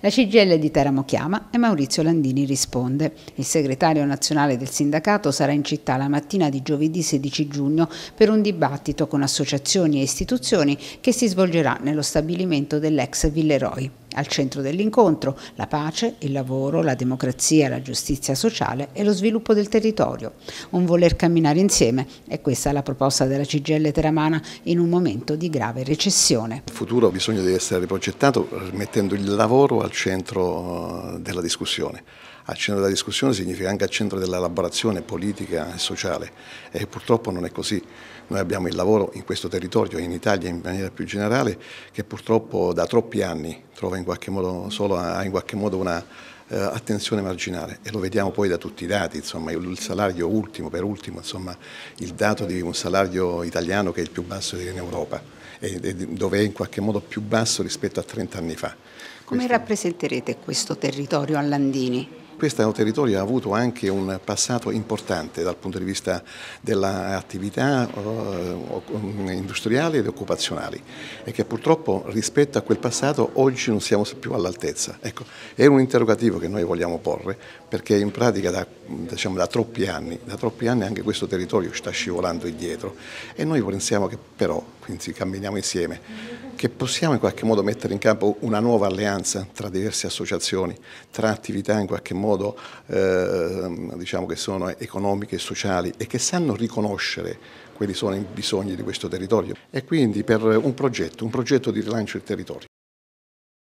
La CGL di Teramo chiama e Maurizio Landini risponde. Il segretario nazionale del sindacato sarà in città la mattina di giovedì 16 giugno per un dibattito con associazioni e istituzioni che si svolgerà nello stabilimento dell'ex Villeroi. Al centro dell'incontro la pace, il lavoro, la democrazia, la giustizia sociale e lo sviluppo del territorio. Un voler camminare insieme è questa la proposta della CGL Teramana in un momento di grave recessione. Il futuro ha bisogno di essere riprogettato mettendo il lavoro al centro eh, della discussione al centro della discussione significa anche al centro dell'elaborazione politica e sociale e purtroppo non è così. Noi abbiamo il lavoro in questo territorio, in Italia in maniera più generale, che purtroppo da troppi anni trova in qualche modo, solo ha in qualche modo una eh, attenzione marginale e lo vediamo poi da tutti i dati, insomma, il salario ultimo per ultimo, insomma, il dato di un salario italiano che è il più basso in Europa e, e dove è in qualche modo più basso rispetto a 30 anni fa. Come questo... rappresenterete questo territorio a Landini? Questo territorio ha avuto anche un passato importante dal punto di vista dell'attività eh, mm, industriale ed occupazionale e che purtroppo rispetto a quel passato oggi non siamo più all'altezza. Ecco, è un interrogativo che noi vogliamo porre perché in pratica da, mm, diciamo, da, troppi anni, da troppi anni anche questo territorio sta scivolando indietro e noi pensiamo che però, quindi camminiamo insieme, che possiamo in qualche modo mettere in campo una nuova alleanza tra diverse associazioni, tra attività in qualche modo eh, diciamo che sono economiche e sociali e che sanno riconoscere quelli sono i bisogni di questo territorio e quindi per un progetto, un progetto di rilancio del territorio.